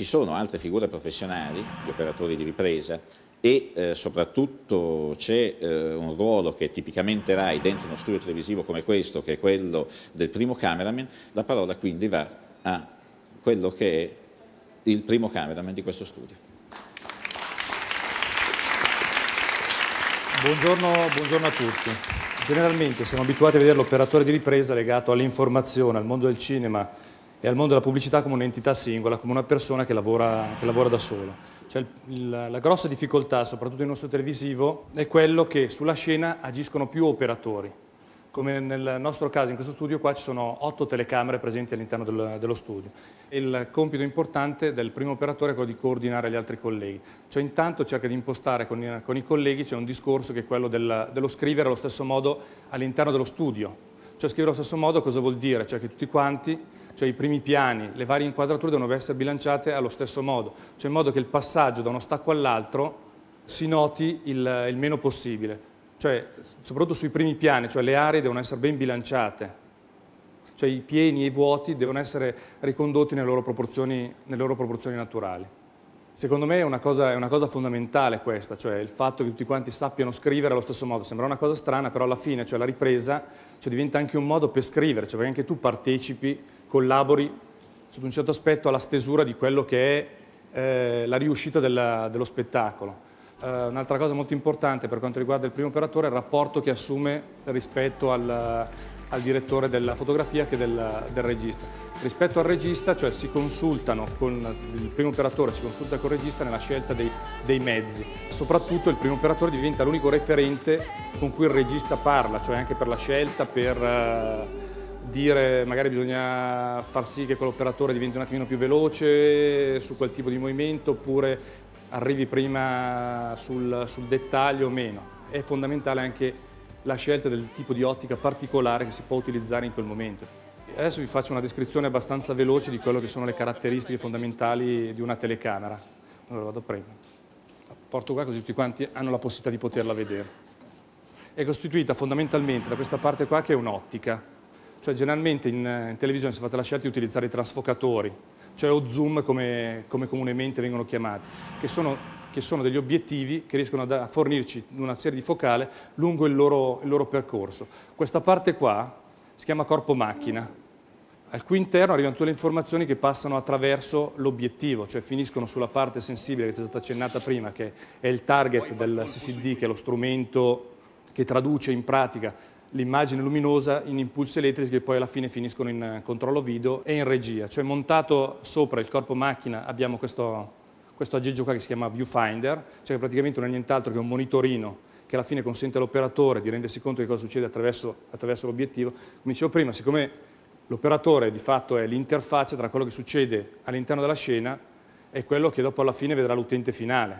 ci sono altre figure professionali, gli operatori di ripresa e eh, soprattutto c'è eh, un ruolo che tipicamente RAI dentro uno studio televisivo come questo, che è quello del primo cameraman, la parola quindi va a quello che è il primo cameraman di questo studio. Buongiorno, buongiorno, a tutti. Generalmente siamo abituati a vedere l'operatore di ripresa legato all'informazione, al mondo del cinema, e al mondo della pubblicità come un'entità singola, come una persona che lavora, che lavora da sola. Cioè, la, la grossa difficoltà, soprattutto in nostro televisivo, è quello che sulla scena agiscono più operatori. Come nel nostro caso, in questo studio qua ci sono otto telecamere presenti all'interno del, dello studio. Il compito importante del primo operatore è quello di coordinare gli altri colleghi. Cioè intanto cerca di impostare con, con i colleghi, c'è un discorso che è quello del, dello scrivere allo stesso modo all'interno dello studio. Cioè scrivere allo stesso modo cosa vuol dire? Cioè che tutti quanti cioè i primi piani, le varie inquadrature devono essere bilanciate allo stesso modo, cioè in modo che il passaggio da uno stacco all'altro si noti il, il meno possibile, cioè soprattutto sui primi piani, cioè le aree devono essere ben bilanciate, cioè i pieni e i vuoti devono essere ricondotti nelle loro proporzioni, nelle loro proporzioni naturali. Secondo me è una, cosa, è una, cosa, fondamentale questa, cioè il fatto che tutti quanti sappiano scrivere allo stesso modo. Sembra una cosa strana, però alla fine, cioè la ripresa, cioè diventa anche un modo per scrivere, cioè perché anche tu partecipi, collabori sotto un certo aspetto alla stesura di quello che è eh, la riuscita della, dello spettacolo. Eh, un'altra cosa molto importante per quanto riguarda il primo operatore è il rapporto che assume rispetto al, al direttore della fotografia che del, del, regista. Rispetto al regista, cioè si consultano con il primo operatore, si consulta con il regista nella scelta dei, dei mezzi. Soprattutto il primo operatore diventa l'unico referente con cui il regista parla, cioè anche per la scelta, per uh, dire magari bisogna far sì che quell'operatore diventi un attimino più veloce su quel tipo di movimento oppure arrivi prima sul, sul dettaglio o meno. È fondamentale anche la scelta del tipo di ottica particolare che si può utilizzare in quel momento. Adesso vi faccio una descrizione abbastanza veloce di quello che sono le caratteristiche fondamentali di una telecamera. Allora vado a prendere. La porto qua così tutti quanti hanno la possibilità di poterla vedere. È costituita fondamentalmente da questa parte qua che è un'ottica. Cioè generalmente in, in televisione si è fatta la scelta di utilizzare i trasfocatori, cioè o zoom come, come comunemente vengono chiamati, che sono che sono degli obiettivi che riescono a fornirci una serie di focale lungo il loro, il loro percorso. Questa parte qua si chiama corpo macchina. Al cui interno arrivano tutte le informazioni che passano attraverso l'obiettivo, cioè finiscono sulla parte sensibile che è stata accennata prima, che è il target del CCD, che è lo strumento che traduce in pratica l'immagine luminosa in impulsi elettrici che poi alla fine finiscono in controllo video e in regia, cioè montato sopra il corpo macchina abbiamo questo questo aggeggio qua che si chiama viewfinder, cioè che praticamente non è nient'altro che un monitorino che alla fine consente all'operatore di rendersi conto di cosa succede attraverso, attraverso l'obiettivo. Come dicevo prima, siccome l'operatore di fatto è l'interfaccia tra quello che succede all'interno della scena e quello che dopo alla fine vedrà l'utente finale.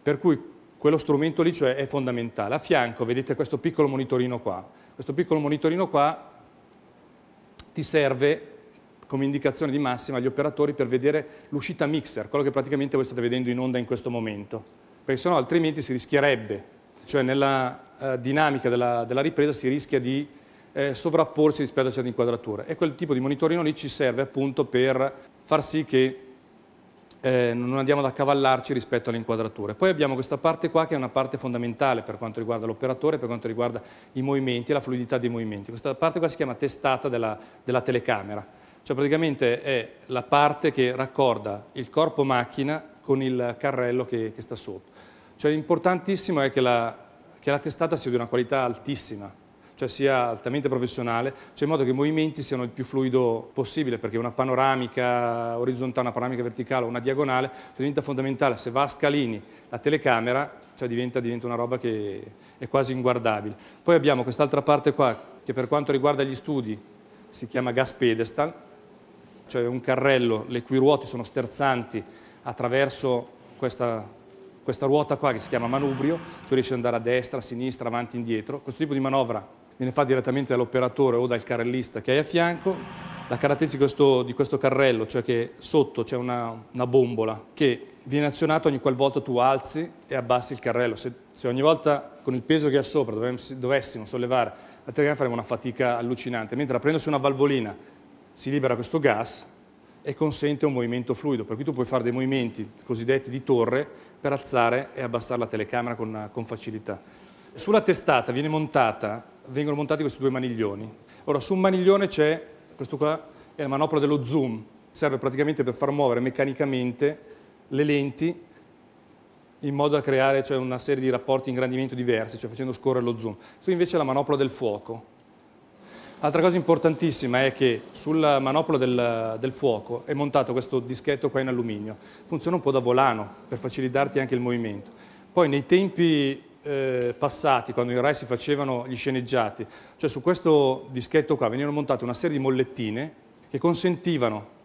Per cui quello strumento lì cioè, è fondamentale. A fianco vedete questo piccolo monitorino qua. Questo piccolo monitorino qua ti serve come indicazione di massima agli operatori per vedere l'uscita mixer, quello che praticamente voi state vedendo in onda in questo momento, perché sennò altrimenti si rischierebbe, cioè nella eh, dinamica della, della, ripresa si rischia di eh, sovrapporsi rispetto a certe inquadrature e quel tipo di monitorino lì ci serve appunto per far sì che eh, non andiamo ad accavallarci rispetto alle inquadrature. Poi abbiamo questa parte qua che è una parte fondamentale per quanto riguarda l'operatore, per quanto riguarda i movimenti e la fluidità dei movimenti. Questa parte qua si chiama testata della, della telecamera cioè praticamente è la parte che raccorda il corpo macchina con il carrello che, che sta sotto. Cioè l'importantissimo è che la, che la, testata sia di una qualità altissima, cioè sia altamente professionale, cioè in modo che i movimenti siano il più fluido possibile, perché una panoramica orizzontale, una panoramica verticale, una diagonale, cioè diventa fondamentale. Se va a scalini la telecamera, cioè diventa, diventa una roba che è quasi inguardabile. Poi abbiamo quest'altra parte qua, che per quanto riguarda gli studi si chiama gas pedestal, cioè un carrello le cui ruote sono sterzanti attraverso questa, questa ruota qua che si chiama manubrio, cioè riesce ad andare a destra, a sinistra, avanti, e indietro. Questo tipo di manovra viene fatta direttamente dall'operatore o dal carrellista che hai a fianco. La caratteristica di questo, di questo carrello, cioè che sotto c'è una, una bombola che viene azionata ogni qual volta tu alzi e abbassi il carrello. Se, se ogni volta con il peso che ha sopra dovessimo sollevare la telecamera faremo una fatica allucinante, mentre aprendosi una valvolina si libera questo gas e consente un movimento fluido, per cui tu puoi fare dei movimenti cosiddetti di torre per alzare e abbassare la telecamera con, con facilità. Sulla testata montata, vengono montati questi due maniglioni. Ora, su un maniglione c'è, questo qua è la manopola dello zoom, serve praticamente per far muovere meccanicamente le lenti in modo da creare cioè, una serie di rapporti in ingrandimento diversi, cioè facendo scorrere lo zoom. Su invece è la manopola del fuoco, Altra cosa importantissima è che sulla manopola del, del, fuoco è montato questo dischetto qua in alluminio. Funziona un po' da volano per facilitarti anche il movimento. Poi nei tempi eh, passati, quando in Rai si facevano gli sceneggiati, cioè su questo dischetto qua venivano montate una serie di mollettine che consentivano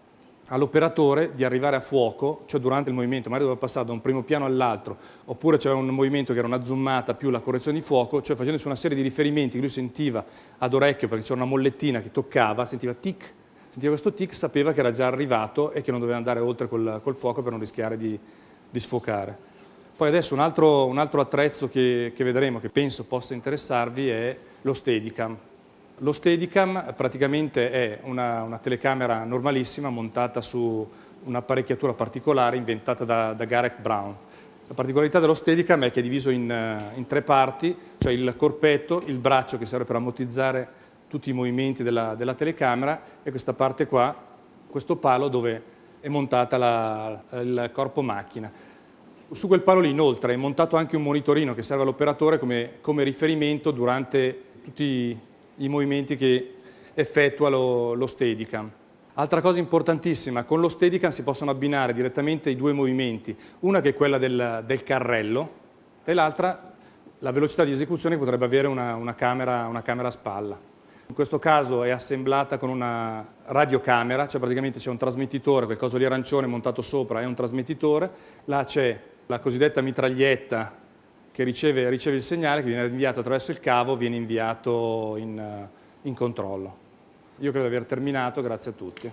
all'operatore di arrivare a fuoco, cioè durante il movimento, magari doveva passare da un primo piano all'altro, oppure c'era un movimento che era una zoomata più la correzione di fuoco, cioè facendosi una serie di riferimenti che lui sentiva ad orecchio perché c'era una mollettina che toccava, sentiva tic, sentiva questo tic, sapeva che era già arrivato e che non doveva andare oltre col, col fuoco per non rischiare di, di sfocare. Poi adesso un altro, un altro attrezzo che, che vedremo, che penso possa interessarvi, è lo Steadicam. Lo Steadicam praticamente è una, una telecamera normalissima montata su un'apparecchiatura particolare inventata da, da Gareth Brown. La particolarità dello Steadicam è che è diviso in, in, tre parti, cioè il corpetto, il braccio che serve per ammortizzare tutti i movimenti della, della telecamera e questa parte qua, questo palo dove è montata la, il corpo macchina. Su quel palo lì inoltre è montato anche un monitorino che serve all'operatore come, come riferimento durante tutti i i movimenti che effettua lo, lo Steadicam. Altra cosa importantissima, con lo Steadicam si possono abbinare direttamente i due movimenti, una che è quella del, del carrello e l'altra la velocità di esecuzione che potrebbe avere una, una, camera, una camera a spalla. In questo caso è assemblata con una radiocamera, cioè praticamente c'è un trasmettitore, quel coso lì arancione montato sopra è un trasmettitore, là c'è la cosiddetta mitraglietta che riceve, riceve, il segnale, che viene inviato attraverso il cavo, viene inviato in, eh, in controllo. Io credo di aver terminato, grazie a tutti.